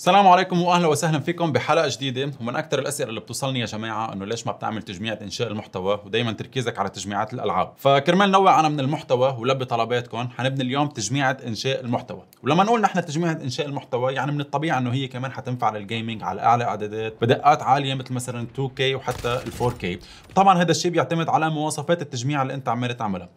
السلام عليكم واهلا وسهلا فيكم بحلقه جديده ومن اكثر الاسئله اللي بتوصلني يا جماعه انه ليش ما بتعمل تجميعة انشاء المحتوى ودائما تركيزك على تجميعات الالعاب فكرمال نوع انا من المحتوى ولبي طلباتكم حنبني اليوم تجميعة انشاء المحتوى ولما نقول نحن تجميعة انشاء المحتوى يعني من الطبيعي انه هي كمان حتنفع للجيمنج على اعلى اعدادات بدقات عاليه مثل مثلا 2K وحتى ال 4K طبعا هذا الشيء بيعتمد على مواصفات التجميع اللي انت عمال تعملها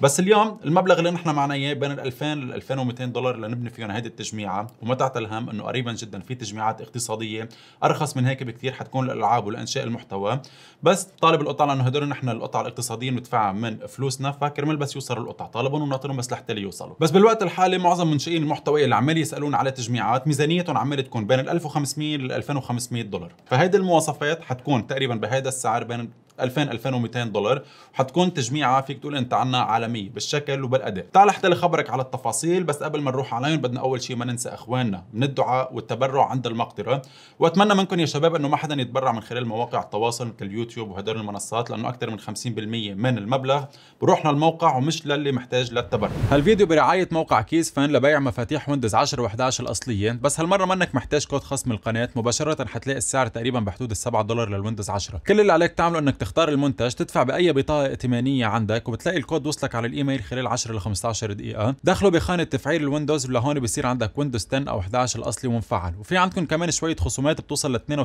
بس اليوم المبلغ اللي نحن معنا اياه بين ال 2000 لل 2200 دولار اللي نبني فيهم هيدي التجميعه وما تحت الهم انه قريبا جدا في تجميعات اقتصاديه ارخص من هيك بكثير حتكون للالعاب ولانشاء المحتوى بس طالب القطع لانه هدول نحن القطع الاقتصاديه مدفعه من فلوسنا فكرمال بس يوصلوا القطع طالبهم وناطرهم بس لحتى يوصلوا بس بالوقت الحالي معظم منشئين المحتوى اللي عمال يسالون على تجميعات ميزانيتهم عمال تكون بين ال 1500 لل 2500 دولار فهيدي المواصفات حتكون تقريبا بهذا السعر بين 2000 2200 دولار وحتكون تجميعه فيك تقول انت عنا عالميه بالشكل وبالاداء تعال لحتى خبرك على التفاصيل بس قبل ما نروح عليهم بدنا اول شيء ما ننسى اخواننا من الدعاء والتبرع عند المقدره واتمنى منكم يا شباب انه ما حدا يتبرع من خلال مواقع التواصل مثل اليوتيوب وهدول المنصات لانه اكثر من 50% من المبلغ بروح للموقع ومش للي محتاج للتبرع هالفيديو برعايه موقع كيس فان لبيع مفاتيح ويندوز 10 و11 الاصليه بس هالمره منك محتاج كود خصم القناه مباشره حتلاقي السعر تقريبا بحدود ال 7 دولار للويندوز 10 كل اللي عليك تعمله انك تختار المنتج تدفع باي بطاقه ائتمانيه عندك وبتلاقي الكود وصلك على الايميل خلال 10 ل 15 دقيقه دخله بخانه تفعيل الويندوز ولهون بصير عندك ويندوز 10 او 11 الاصلي ومفعل وفي عندكم كمان شويه خصومات بتوصل ل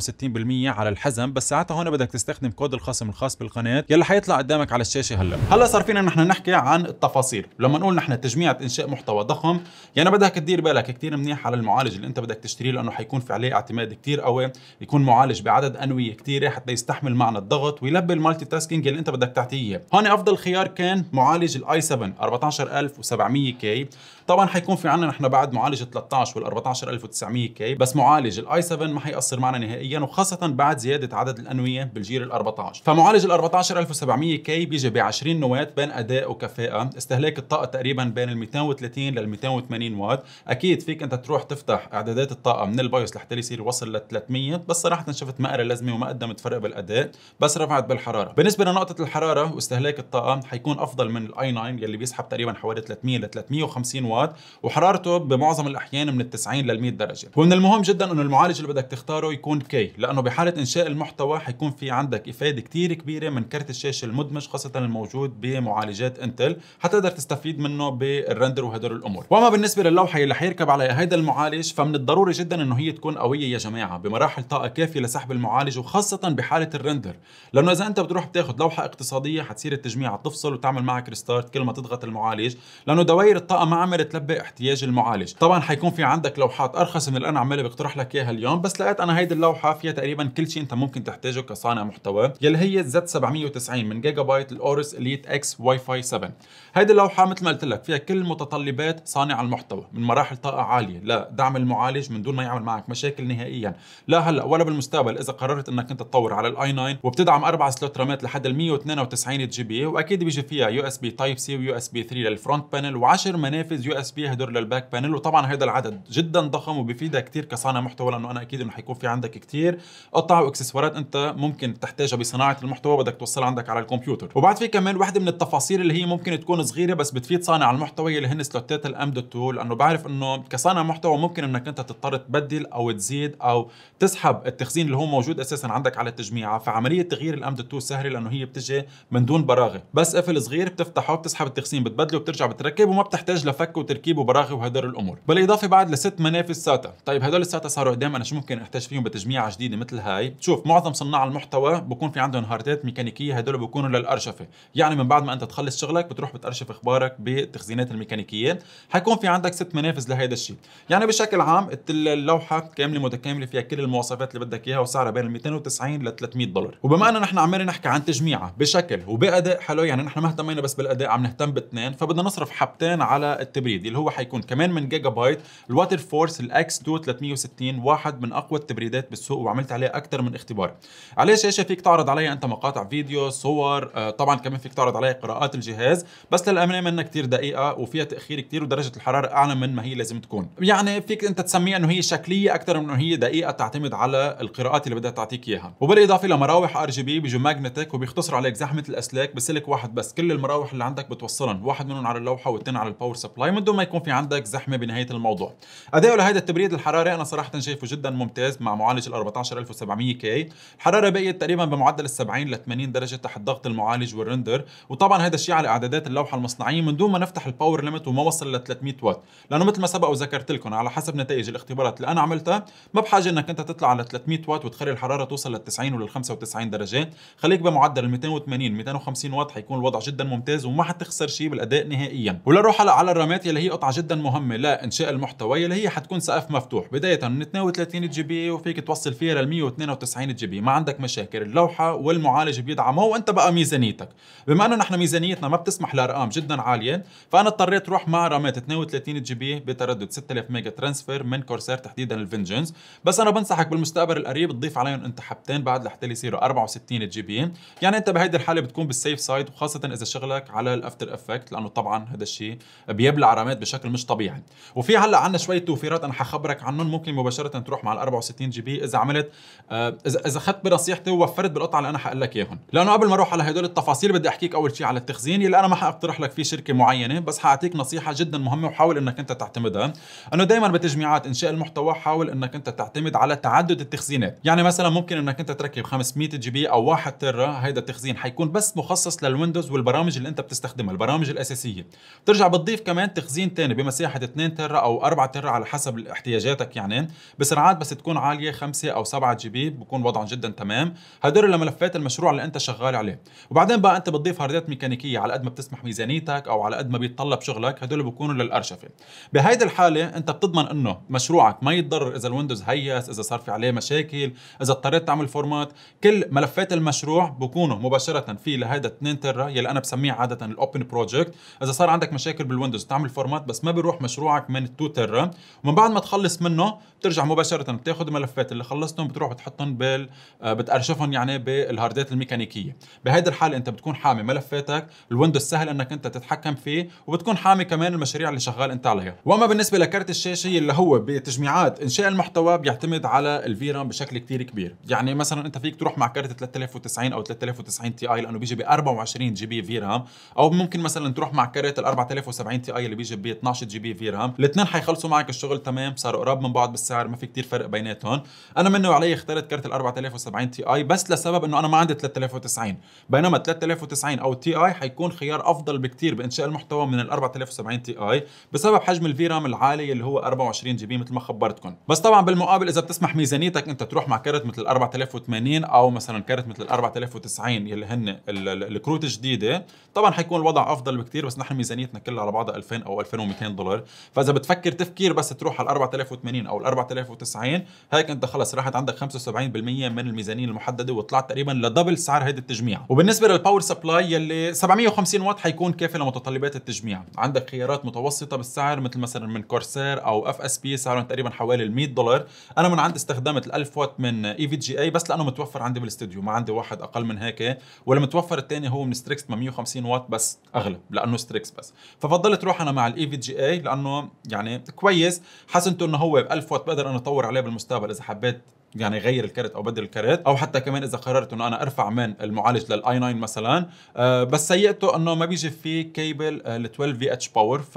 62% على الحزم بس ساعتها هون بدك تستخدم كود الخصم الخاص بالقناه يلي حيطلع قدامك على الشاشه هلا هلا صار فينا نحن نحكي عن التفاصيل لما نقول نحن تجميعة انشاء محتوى ضخم يعني بدك تدير بالك كثير منيح على المعالج اللي انت بدك تشتريه لانه حيكون في عليه اعتماد كثير قوي يكون معالج بعدد انويه كثيره حتى يستحمل معنى الضغط ويلبي بحجم المالتي تاسكينج اللي انت بدك تعطيه هون افضل خيار كان معالج الاي 7 14700 كي طبعا حيكون في عندنا نحن بعد معالج 13 وال 14900 كي بس معالج الاي 7 ما حيأثر معنا نهائيا وخاصه بعد زياده عدد الانويه بالجيل ال 14 فمعالج ال 14700 كي بيجي ب 20 نواه بين اداء وكفاءه استهلاك الطاقه تقريبا بين ال 230 لل 280 واط اكيد فيك انت تروح تفتح اعدادات الطاقه من البايوس لحتى يصير وصل لل 300 بس صراحه شفت ما قرا لازمه وما قدمت فرق بالاداء بس رفعت بالحراره بالنسبه لنقطه الحراره واستهلاك الطاقه حيكون افضل من الاي 9 يلي بيسحب تقريبا حوالي 300 ل 350 واط سنوات وحرارته بمعظم الاحيان من 90 لل 100 درجه ومن المهم جدا انه المعالج اللي بدك تختاره يكون كي لانه بحاله انشاء المحتوى حيكون في عندك افاده كتير كبيره من كرت الشاشه المدمج خاصه الموجود بمعالجات انتل حتقدر تستفيد منه بالرندر وهدول الامور واما بالنسبه للوحه اللي حيركب عليها هيدا المعالج فمن الضروري جدا انه هي تكون قويه يا جماعه بمراحل طاقه كافيه لسحب المعالج وخاصه بحاله الرندر لانه اذا انت بتروح بتاخذ لوحه اقتصاديه حتصير التجميع تفصل وتعمل معك ريستارت كل ما تضغط المعالج لانه دوائر الطاقه ما عملت تلبي احتياج المعالج طبعا حيكون في عندك لوحات ارخص من اللي انا عمالي بقترح لك اياها اليوم بس لقيت انا هيدي اللوحه فيها تقريبا كل شيء انت ممكن تحتاجه كصانع محتوى يلي هي زد 790 من جيجا بايت الاورس اليت اكس واي فاي 7 هيدي اللوحه مثل ما قلت لك فيها كل متطلبات صانع المحتوى من مراحل طاقه عاليه لدعم المعالج من دون ما يعمل معك مشاكل نهائيا لا هلا ولا بالمستقبل اذا قررت انك انت تطور على الاي 9 وبتدعم اربع سلوت رامات لحد ال 192 جي بي واكيد بيجي فيها يو اس بي تايب سي ويو اس بي 3 للفرونت بانل و10 منافذ يو اس بي هدول للباك بانل وطبعا هذا العدد جدا ضخم وبفيدك كثير كصانع محتوى لانه انا اكيد انه حيكون في عندك كثير قطع واكسسوارات انت ممكن تحتاجها بصناعه المحتوى بدك توصلها عندك على الكمبيوتر وبعد في كمان وحده من التفاصيل اللي هي ممكن تكون صغيره بس بتفيد صانع المحتوى اللي هن سلوتات الام دوت تو لانه بعرف انه كصانع محتوى ممكن انك انت تضطر تبدل او تزيد او تسحب التخزين اللي هو موجود اساسا عندك على التجميعه فعمليه تغيير الام دوت تو سهله لانه هي بتجي من دون براغي بس قفل صغير بتفتحه بتسحب التخزين بتبدله بترجع بتركب وما بتحتاج لفك وتركيب وبراغي وهدول الامور بالاضافه بعد لست منافس ساتا طيب هدول الساتا صاروا قدام انا شو ممكن احتاج فيهم بتجميعه جديده مثل هاي شوف معظم صناع المحتوى بكون في عندهم هارتات ميكانيكيه هدول بكونوا للارشفه يعني من بعد ما انت تخلص شغلك بتروح بتارشف اخبارك بالتخزينات الميكانيكيه حيكون في عندك ست منافس لهيدا الشيء يعني بشكل عام اللوحه كامله متكامله فيها كل المواصفات اللي بدك اياها وسعرها بين 290 ل 300 دولار وبما ان نحن عمالين نحكي عن تجميعه بشكل وباداء حلو يعني نحن ما اهتمينا بس بالاداء عم نهتم باثنين فبدنا نصرف حبتين على التبريد التبريد اللي هو حيكون كمان من جيجا بايت الواتر فورس الاكس 2 360 واحد من اقوى التبريدات بالسوق وعملت عليه اكثر من اختبار عليه شاشه فيك تعرض عليها انت مقاطع فيديو صور آه طبعا كمان فيك تعرض عليها قراءات الجهاز بس للامانه منها كثير دقيقه وفيها تاخير كثير ودرجه الحراره اعلى من ما هي لازم تكون يعني فيك انت تسميها انه هي شكليه اكثر من انه هي دقيقه تعتمد على القراءات اللي بدها تعطيك اياها وبالاضافه لمراوح ار جي بي بيجوا ماجنتيك وبيختصروا عليك زحمه الاسلاك بسلك واحد بس كل المراوح اللي عندك بتوصلهم واحد منهم على اللوحه والثاني على الباور سبلاي من دون ما يكون في عندك زحمه بنهايه الموضوع اداؤه لهذا التبريد الحراري انا صراحه شايفه جدا ممتاز مع معالج ال 14700 كي الحراره بقيت تقريبا بمعدل ال 70 ل 80 درجه تحت ضغط المعالج والرندر وطبعا هذا الشيء على اعدادات اللوحه المصنعيه من دون ما نفتح الباور ليمت وما وصل ل 300 واط لانه مثل ما سبق وذكرت لكم على حسب نتائج الاختبارات اللي انا عملتها ما بحاجه انك انت تطلع على 300 واط وتخلي الحراره توصل لل 90 ولل 95 درجه خليك بمعدل 280 250 واط حيكون الوضع جدا ممتاز وما حتخسر شيء بالاداء نهائيا ولنروح على الرامات اللي هي قطعه جدا مهمه لانشاء المحتوى اللي هي حتكون سقف مفتوح بدايه من 32 جي بي إيه وفيك توصل فيها لل 192 جي بي إيه. ما عندك مشاكل اللوحه والمعالج بيدعمه وانت بقى ميزانيتك بما انه نحن ميزانيتنا ما بتسمح لارقام جدا عاليه فانا اضطريت اروح مع رامات 32 جي بي إيه بتردد 6000 ميجا ترانسفير من كورسير تحديدا الفنجنز بس انا بنصحك بالمستقبل القريب تضيف عليهم انت حبتين بعد لحتى يصيروا 64 جي بي يعني انت بهيدي الحاله بتكون بالسيف سايد وخاصه اذا شغلك على الافتر افكت لانه طبعا هذا الشيء بيبلع الغرامات بشكل مش طبيعي وفي هلا عندنا شويه توفيرات انا حخبرك عنهم ممكن مباشره تروح مع ال 64 جي بي اذا عملت آه، اذا اذا اخذت بنصيحتي ووفرت بالقطع اللي انا حقول لك اياهم لانه قبل ما اروح على هدول التفاصيل بدي احكيك اول شيء على التخزين اللي انا ما حاقترح لك فيه شركه معينه بس حاعطيك نصيحه جدا مهمه وحاول انك انت تعتمدها انه دائما بتجميعات انشاء المحتوى حاول انك انت تعتمد على تعدد التخزينات يعني مثلا ممكن انك انت تركب 500 جي بي او 1 تيرا هيدا التخزين حيكون بس مخصص للويندوز والبرامج اللي انت بتستخدمها البرامج الاساسيه بترجع بتضيف كمان تخزين تخزين ثاني بمساحة 2 تيرا أو 4 تيرا على حسب احتياجاتك يعني بسرعات بس تكون عالية 5 أو 7 جي بي بكون وضعهم جدا تمام هدول لملفات المشروع اللي أنت شغال عليه وبعدين بقى أنت بتضيف هاردات ميكانيكية على قد ما بتسمح ميزانيتك أو على قد ما بيتطلب شغلك هدول بكونوا للأرشفة بهيدي الحالة أنت بتضمن إنه مشروعك ما يتضرر إذا الويندوز هيس إذا صار في عليه مشاكل إذا اضطريت تعمل فورمات كل ملفات المشروع بكونوا مباشرة في لهذا 2 تيرا يلي أنا بسميه عادة الأوبن بروجكت إذا صار عندك مشاكل بالويندوز تعمل الفورمات بس ما بيروح مشروعك من التوتر تيرا ومن بعد ما تخلص منه بترجع مباشره بتاخذ الملفات اللي خلصتهم بتروح بتحطهم بال آه، بتارشفهم يعني بالهاردات الميكانيكيه بهيدي الحاله انت بتكون حامي ملفاتك الويندوز سهل انك انت تتحكم فيه وبتكون حامي كمان المشاريع اللي شغال انت عليها واما بالنسبه لكارت الشاشه اللي هو بتجميعات انشاء المحتوى بيعتمد على الفيرام بشكل كتير كبير يعني مثلا انت فيك تروح مع كارت 3090 او 3090 تي اي لانه بيجي ب 24 جي بي فيرام او ممكن مثلا تروح مع كارت ال 4070 تي اي اللي بي جي بي 12 جي بي في رام الاثنين حيخلصوا معك الشغل تمام صاروا قراب من بعض بالسعر ما في كتير فرق بيناتهم انا مني وعلي اخترت كارت ال 4070 تي اي بس لسبب انه انا ما عندي 3090 بينما 3090 او تي اي حيكون خيار افضل بكتير بانشاء المحتوى من ال 4070 تي اي بسبب حجم الفي رام العالي اللي هو 24 جي بي مثل ما خبرتكم بس طبعا بالمقابل اذا بتسمح ميزانيتك انت تروح مع كارت مثل 4080 او مثلا كارت مثل 4090 يلي هن الكروت الجديده طبعا حيكون الوضع افضل بكتير بس نحن ميزانيتنا كلها على بعضها 2000 او او 2200 دولار فاذا بتفكر تفكير بس تروح على 4080 او 4090 هيك انت خلص راحت عندك 75% من الميزانيه المحدده وطلعت تقريبا لدبل سعر هيدي التجميع وبالنسبه للباور سبلاي يلي 750 واط حيكون كافي لمتطلبات التجميع عندك خيارات متوسطه بالسعر مثل مثلا من كورسير او اف اس بي سعرهم تقريبا حوالي ال 100 دولار انا من عندي استخدمت ال 1000 واط من اي في جي اي بس لانه متوفر عندي بالاستديو ما عندي واحد اقل من هيك ولا متوفر الثاني هو من ستريكس 150 واط بس اغلى لانه ستريكس بس ففضلت روح انا مع مع الاي في جي اي لانه يعني كويس حسنته انه هو ب 1000 وات بقدر انا اطور عليه بالمستقبل اذا حبيت يعني غير الكرت او بدل الكرت او حتى كمان اذا قررت انه انا ارفع من المعالج للاي 9 مثلا أه بس سيئته انه ما بيجي فيه آه، كيبل ال 12 في اتش باور ف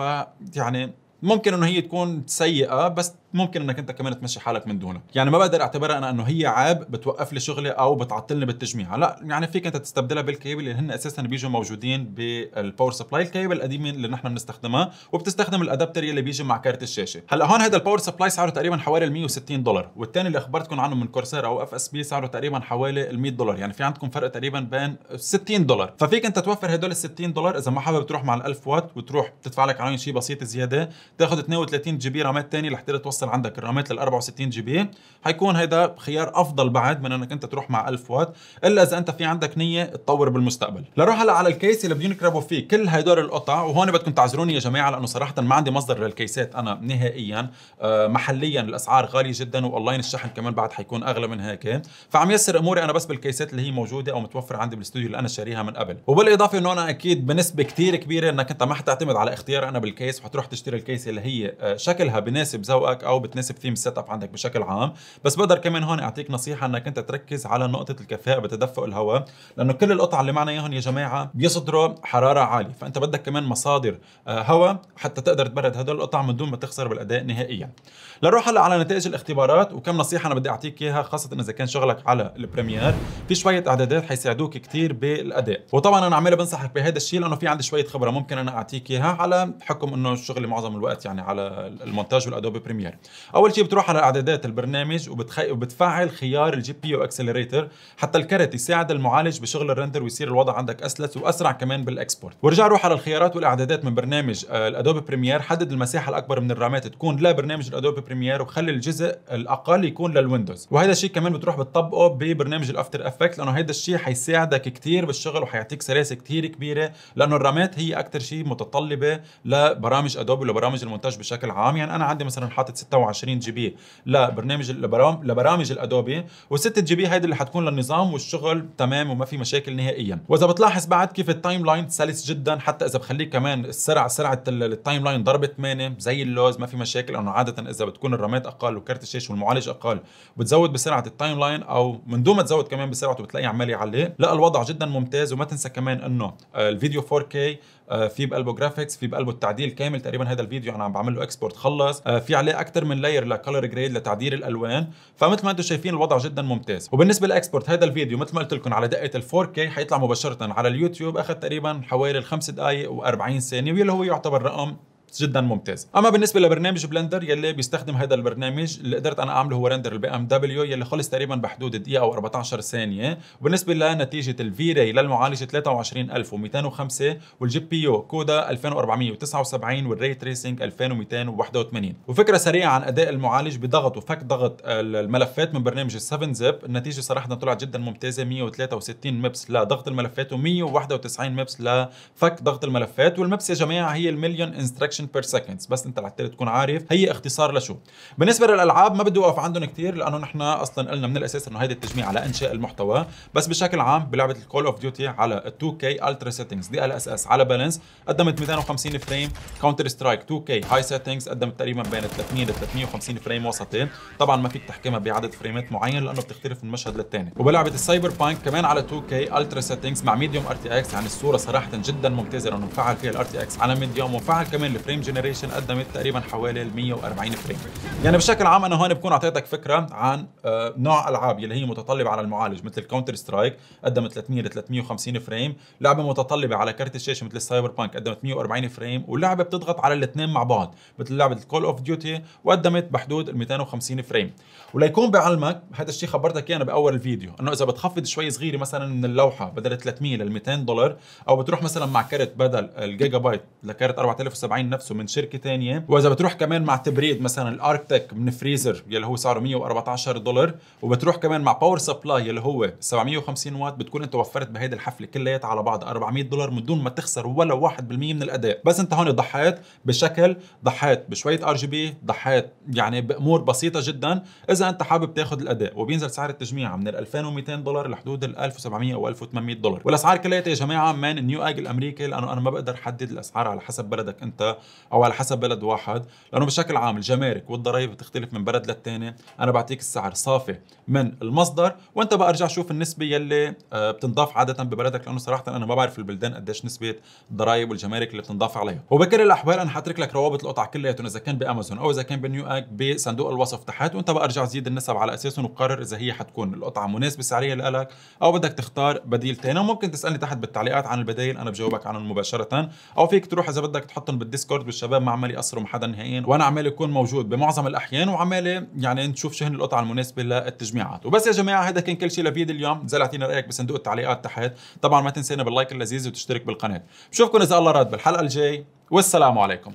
يعني ممكن انه هي تكون سيئه بس ممكن انك انت كمان تمشي حالك من دونه يعني ما بقدر اعتبرها انا انه هي عاب بتوقف لي شغلي او بتعطلني بالتجميع لا يعني فيك انت تستبدلها بالكيبل اللي هن اساسا بيجوا موجودين بالباور سبلاي الكيبل القديم اللي نحن بنستخدمها وبتستخدم الادابتر اللي بيجي مع كارت الشاشه هلا هون هذا الباور سبلاي سعره تقريبا حوالي ال 160 دولار والثاني اللي اخبرتكم عنه من كورسير او اف اس بي سعره تقريبا حوالي ال 100 دولار يعني في عندكم فرق تقريبا بين 60 دولار ففيك انت توفر هدول ال 60 دولار اذا ما حابب تروح مع ال 1000 وات وتروح تدفع لك عليهم شيء بسيط زياده تاخذ 32 جي بي رامات ثاني لحتى توصل يحصل عندك الرامات لل 64 جي بي حيكون هيدا خيار افضل بعد من انك انت تروح مع 1000 وات الا اذا انت في عندك نيه تطور بالمستقبل لنروح هلا على الكيس اللي بدهم يكربوا فيه كل هدول القطع وهون بدكم تعذروني يا جماعه لانه صراحه ما عندي مصدر للكيسات انا نهائيا آه، محليا الاسعار غاليه جدا واونلاين الشحن كمان بعد حيكون اغلى من هيك فعم يسر اموري انا بس بالكيسات اللي هي موجوده او متوفره عندي بالاستوديو اللي انا شاريها من قبل وبالاضافه انه انا اكيد بنسبه كثير كبيره انك انت ما حتعتمد على اختيار انا بالكيس وحتروح تشتري الكيس اللي هي آه، شكلها بناسب ذوقك او بتناسب ثيم السيت اب عندك بشكل عام بس بقدر كمان هون اعطيك نصيحه انك انت تركز على نقطه الكفاءه بتدفق الهواء لانه كل القطع اللي معنا اياهم يا جماعه بيصدروا حراره عاليه فانت بدك كمان مصادر آه، هواء حتى تقدر تبرد هدول القطع من دون ما تخسر بالاداء نهائيا لنروح هلا على نتائج الاختبارات وكم نصيحه انا بدي اعطيك اياها خاصه اذا كان شغلك على البريمير في شويه اعدادات حيساعدوك كثير بالاداء وطبعا انا عمال بنصحك بهذا الشيء لانه في عندي شويه خبره ممكن انا اعطيك اياها على حكم انه شغلي معظم الوقت يعني على المونتاج والادوبي بريمير اول شيء بتروح على اعدادات البرنامج وبتخ... وبتفعل خيار الجي بي يو اكسلريتر حتى الكرت يساعد المعالج بشغل الرندر ويصير الوضع عندك اسلس واسرع كمان بالاكسبورت وارجع روح على الخيارات والاعدادات من برنامج آه، الادوبي بريمير حدد المساحه الاكبر من الرامات تكون لبرنامج الادوبي بريمير وخلي الجزء الاقل يكون للويندوز وهذا الشيء كمان بتروح بتطبقه ببرنامج الافتر افكت لانه هذا الشيء حيساعدك كثير بالشغل وحيعطيك سلاسه كثير كبيره لانه الرامات هي اكثر شيء متطلبه لبرامج ادوبي لبرامج المونتاج بشكل عام يعني انا عندي مثلا حاطط 26 جي بي لبرنامج لبرامج الادوبي و6 جي بي هيدي اللي حتكون للنظام والشغل تمام وما في مشاكل نهائيا واذا بتلاحظ بعد كيف التايم لاين سلس جدا حتى اذا بخليك كمان السرعه سرعه التايم لاين ضرب 8 زي اللوز ما في مشاكل لانه عاده اذا بتكون الرامات اقل وكارت الشاشه والمعالج اقل بتزود بسرعه التايم لاين او من دون ما تزود كمان بسرعته بتلاقيه عمال يعلق لا الوضع جدا ممتاز وما تنسى كمان انه الفيديو 4K آه، في بقلبه جرافيكس في بقلبه التعديل كامل تقريبا هذا الفيديو انا عم بعمل له اكسبورت خلص آه، في عليه اكثر اكثر من لاير لكلر جريد لتعديل الالوان فمثل ما انتم شايفين الوضع جدا ممتاز وبالنسبه لاكسبورت هذا الفيديو مثل ما قلت لكم على دقه ال 4K حيطلع مباشره على اليوتيوب اخذ تقريبا حوالي 5 دقائق و40 ثانيه واللي هو يعتبر رقم جدا ممتاز اما بالنسبه لبرنامج بلندر يلي بيستخدم هذا البرنامج اللي قدرت انا اعمله هو رندر البي ام دبليو يلي خلص تقريبا بحدود دقيقه او 14 ثانيه وبالنسبه لنتيجه الفي راي للمعالجه 23205 والجي بي يو كودا 2479 والري تريسنج 2281 وفكره سريعه عن اداء المعالج بضغط وفك ضغط الملفات من برنامج 7 زب النتيجه صراحه طلعت جدا ممتازه 163 مبس لضغط الملفات و191 مبس لفك ضغط الملفات والمبس يا جماعه هي المليون انستراكشن اكشن بير سكندز بس انت لحتى تكون عارف هي اختصار لشو بالنسبه للالعاب ما بدي اوقف عندهم كثير لانه نحن اصلا قلنا من الاساس انه هيدي التجميع على انشاء المحتوى بس بشكل عام بلعبه الكول اوف ديوتي على 2 2K الترا سيتنجز دي ال اس اس على بالانس قدمت 250 فريم كاونتر سترايك 2 k هاي سيتنجز قدمت تقريبا بين 300 ل 350 فريم وسطين طبعا ما فيك تحكمها بعدد فريمات معين لانه بتختلف من مشهد للثاني وبلعبه السايبر بانك كمان على 2 2K الترا سيتنجز مع ميديوم ار تي اكس يعني الصوره صراحه جدا ممتازه لانه مفعل فيها الار تي اكس على ميديوم ومفعل كمان الفريم فريم جنريشن قدمت تقريبا حوالي 140 فريم يعني بشكل عام انا هون بكون اعطيتك فكره عن آه، نوع العاب يلي هي متطلبه على المعالج مثل كاونتر سترايك قدمت 300 ل 350 فريم لعبه متطلبه على كارت الشاشه مثل السايبر بانك قدمت 140 فريم ولعبه بتضغط على الاثنين مع بعض مثل لعبه الكول اوف ديوتي وقدمت بحدود ال 250 فريم وليكون بعلمك هذا الشيء خبرتك اياه انا باول الفيديو انه اذا بتخفض شوي صغيره مثلا من اللوحه بدل 300 لل 200 دولار او بتروح مثلا مع كارت بدل الجيجا بايت لكارت 4070 نفسه من شركه ثانيه واذا بتروح كمان مع تبريد مثلا الاركتك من فريزر يلي هو سعره 114 دولار وبتروح كمان مع باور سبلاي يلي هو 750 وات بتكون انت وفرت بهيدي الحفله كلياتها على بعض 400 دولار من دون ما تخسر ولا 1% من الاداء بس انت هون ضحيت بشكل ضحيت بشويه ار جي بي ضحيت يعني بامور بسيطه جدا اذا انت حابب تاخذ الاداء وبينزل سعر التجميع من ال 2200 دولار لحدود ال 1700 او 1800 دولار والاسعار كلياتها يا جماعه من نيو ايج الامريكي لانه انا ما بقدر احدد الاسعار على حسب بلدك انت او على حسب بلد واحد لانه بشكل عام الجمارك والضرائب بتختلف من بلد للتاني انا بعطيك السعر صافي من المصدر وانت بقى ارجع شوف النسبه يلي آه، بتنضاف عاده ببلدك لانه صراحه انا ما بعرف البلدان قديش نسبه الضرائب والجمارك اللي بتنضاف عليها وبكل الاحوال انا حاترك لك روابط القطع كلياتهم اذا كان بامازون او اذا كان بنيو اك بصندوق الوصف تحت وانت بقى ارجع زيد النسب على اساسهم وقرر اذا هي حتكون القطعه مناسبه سعريا لك او بدك تختار بديل ثاني وممكن تسالني تحت بالتعليقات عن البدائل انا بجاوبك عنهم مباشره او فيك تروح اذا بدك تحطهم بالديسكورد فكرت بالشباب ما عمال يقصروا حدا نهائيا وانا عمال اكون موجود بمعظم الاحيان وعمالي يعني نشوف شو هن القطعه المناسبه للتجميعات وبس يا جماعه هذا كان كل شيء لفيديو اليوم زال اعطينا رايك بصندوق التعليقات تحت طبعا ما تنسينا باللايك اللذيذ وتشترك بالقناه بشوفكم اذا الله راد بالحلقه الجاي والسلام عليكم